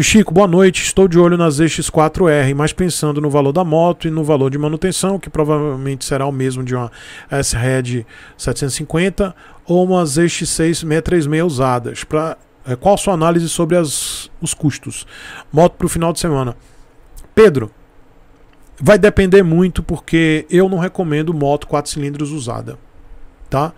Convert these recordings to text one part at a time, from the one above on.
Tio Chico, boa noite. Estou de olho nas x 4 r mas pensando no valor da moto e no valor de manutenção, que provavelmente será o mesmo de uma S-Red 750 ou uma x 6 usadas. Pra, eh, qual sua análise sobre as, os custos? Moto para o final de semana. Pedro, vai depender muito porque eu não recomendo moto 4 cilindros usada. Tá?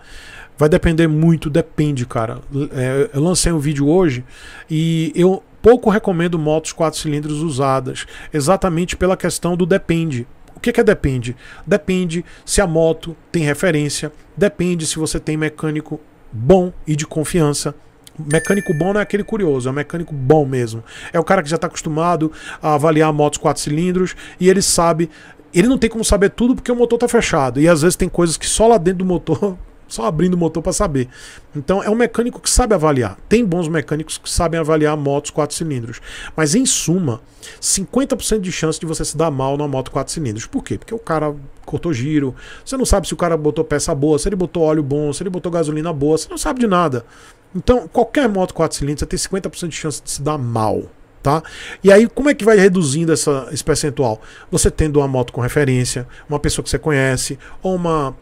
Vai depender muito, depende, cara. É, eu lancei um vídeo hoje e eu pouco recomendo motos quatro cilindros usadas, exatamente pela questão do depende. O é que, é depende? Depende se a moto tem referência, depende se você tem mecânico bom e de confiança. Mecânico bom não é aquele curioso, é um mecânico bom mesmo. É o cara que já está acostumado a avaliar motos quatro cilindros e ele sabe. Ele não tem como saber tudo porque o motor está fechado. E às vezes tem coisas que só lá dentro do motor só abrindo o motor para saber. Então é um mecânico que sabe avaliar. Tem bons mecânicos que sabem avaliar motos 4 cilindros. Mas em suma, 50% de chance de você se dar mal na moto 4 cilindros. Por quê? Porque o cara cortou giro, você não sabe se o cara botou peça boa, se ele botou óleo bom, se ele botou gasolina boa, você não sabe de nada. Então, qualquer moto 4 cilindros, você tem 50% de chance de se dar mal. Tá? E aí, como é que vai reduzindo essa, esse percentual? Você tendo uma moto com referência, uma pessoa que você conhece, ou uma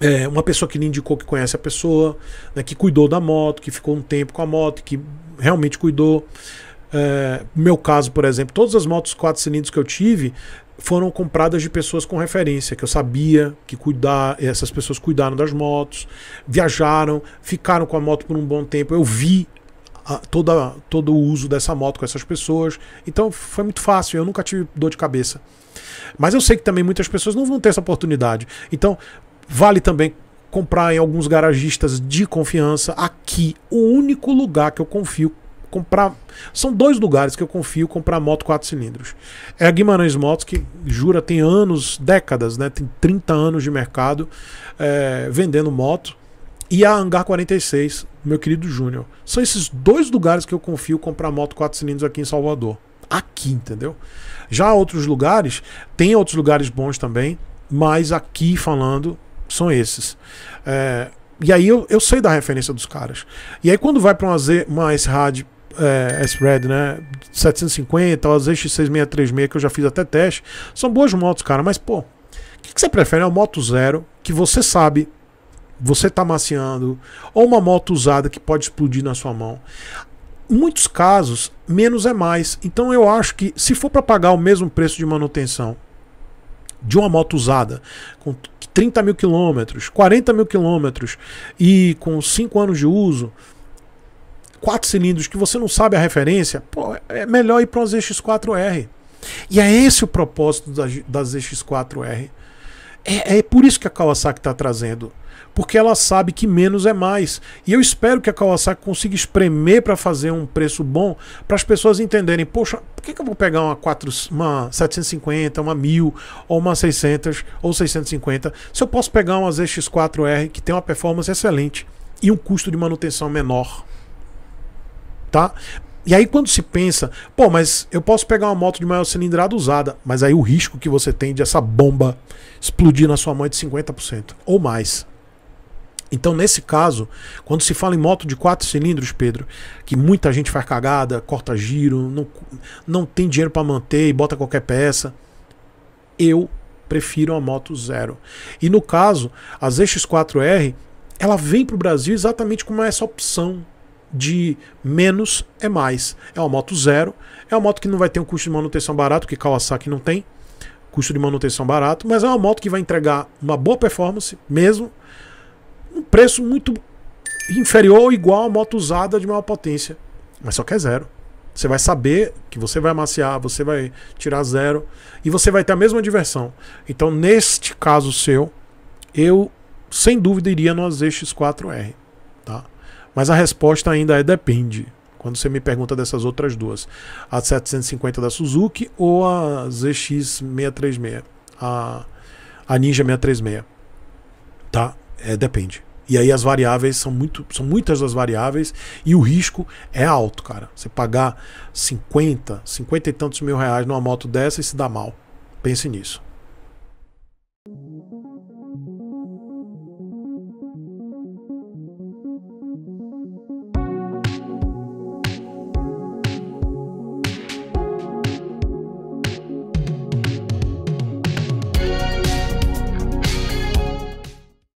é, uma pessoa que lhe indicou que conhece a pessoa, né, que cuidou da moto, que ficou um tempo com a moto, que realmente cuidou. É, meu caso, por exemplo, todas as motos quatro cilindros que eu tive foram compradas de pessoas com referência, que eu sabia que cuidar, essas pessoas cuidaram das motos, viajaram, ficaram com a moto por um bom tempo. Eu vi a, toda, todo o uso dessa moto com essas pessoas. Então foi muito fácil, eu nunca tive dor de cabeça. Mas eu sei que também muitas pessoas não vão ter essa oportunidade. Então, Vale também comprar em alguns garagistas de confiança. Aqui, o único lugar que eu confio comprar. São dois lugares que eu confio comprar moto quatro cilindros. É a Guimarães Motos, que jura, tem anos, décadas, né? Tem 30 anos de mercado é, vendendo moto. E a Hangar 46, meu querido Júnior. São esses dois lugares que eu confio comprar moto quatro cilindros aqui em Salvador. Aqui, entendeu? Já outros lugares, tem outros lugares bons também, mas aqui falando, são esses. É, e aí eu, eu sei da referência dos caras. E aí quando vai para uma, uma S-Rad é, S-Red, né? 750, ou as ZX6636 que eu já fiz até teste. São boas motos, cara, mas pô, o que, que, você prefere? É uma moto zero que você sabe você tá maciando, ou uma moto usada que pode explodir na sua mão. Em muitos casos, menos é mais. Então eu acho que se for para pagar o mesmo preço de manutenção de uma moto usada, com 30 mil quilômetros, 40 mil quilômetros e com 5 anos de uso, quatro cilindros que você não sabe a referência, pô, é melhor ir para os ZX4R. E é esse o propósito das, das ZX4R. É, é por isso que a Kawasaki está trazendo. Porque ela sabe que menos é mais. E eu espero que a Kawasaki consiga espremer para fazer um preço bom para as pessoas entenderem: poxa, por que, que eu vou pegar uma, 4, uma 750, uma 1000 ou uma 600 ou 650 se eu posso pegar uma ZX4R que tem uma performance excelente e um custo de manutenção menor? Tá? E aí quando se pensa, pô, mas eu posso pegar uma moto de maior cilindrada usada, mas aí o risco que você tem de essa bomba explodir na sua mão é de 50% ou mais. Então, nesse caso, quando se fala em moto de quatro cilindros, Pedro, que muita gente faz cagada, corta giro, não, não tem dinheiro para manter e bota qualquer peça, eu prefiro a moto zero. E no caso, a ZX4R, ela vem para o Brasil exatamente como essa opção de menos é mais. É uma moto zero, é uma moto que não vai ter um custo de manutenção barato, que Kawasaki não tem, custo de manutenção barato, mas é uma moto que vai entregar uma boa performance mesmo, um preço muito inferior ou igual a moto usada de maior potência, mas só que é zero. Você vai saber que você vai amaciar, você vai tirar zero e você vai ter a mesma diversão. Então, neste caso seu, eu sem dúvida iria no zx 4R. Mas a resposta ainda é depende. Quando você me pergunta dessas outras duas, a 750 da Suzuki ou a ZX636, a, a Ninja 636. Tá? É, depende. E aí as variáveis são muito, são muitas das variáveis e o risco é alto, cara. Você pagar 50, 50 e tantos mil reais numa moto dessa e se dá mal. Pense nisso.